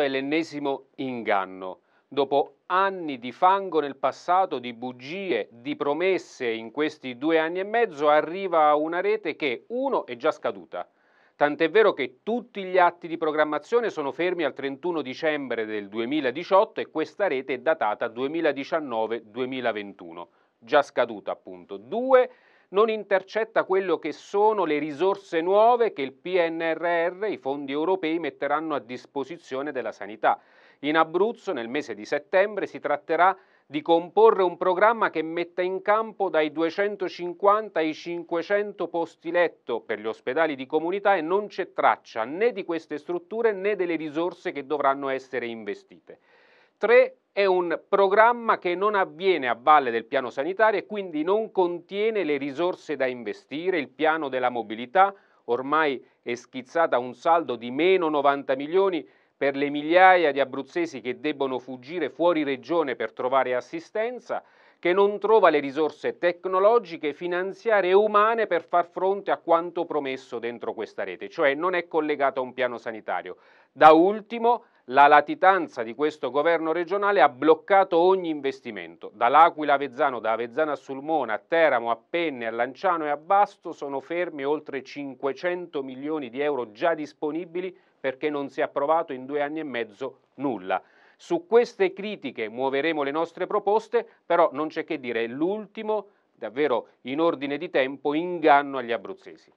È l'ennesimo inganno. Dopo anni di fango nel passato, di bugie, di promesse, in questi due anni e mezzo arriva una rete che, uno, è già scaduta. Tant'è vero che tutti gli atti di programmazione sono fermi al 31 dicembre del 2018 e questa rete è datata 2019-2021, già scaduta appunto. Due, non intercetta quello che sono le risorse nuove che il PNRR, i fondi europei, metteranno a disposizione della sanità. In Abruzzo nel mese di settembre si tratterà di comporre un programma che metta in campo dai 250 ai 500 posti letto per gli ospedali di comunità e non c'è traccia né di queste strutture né delle risorse che dovranno essere investite. 3 è un programma che non avviene a valle del piano sanitario e quindi non contiene le risorse da investire, il piano della mobilità ormai è schizzata un saldo di meno 90 milioni per le migliaia di abruzzesi che debbono fuggire fuori regione per trovare assistenza che non trova le risorse tecnologiche, finanziarie e umane per far fronte a quanto promesso dentro questa rete, cioè non è collegato a un piano sanitario. Da ultimo, la latitanza di questo governo regionale ha bloccato ogni investimento. Dall'Aquila a Vezzano, da Avezzano a Sulmona, a Teramo, a Penne, a Lanciano e a Basto sono fermi oltre 500 milioni di euro già disponibili perché non si è approvato in due anni e mezzo nulla. Su queste critiche muoveremo le nostre proposte, però non c'è che dire, l'ultimo, davvero in ordine di tempo, inganno agli abruzzesi.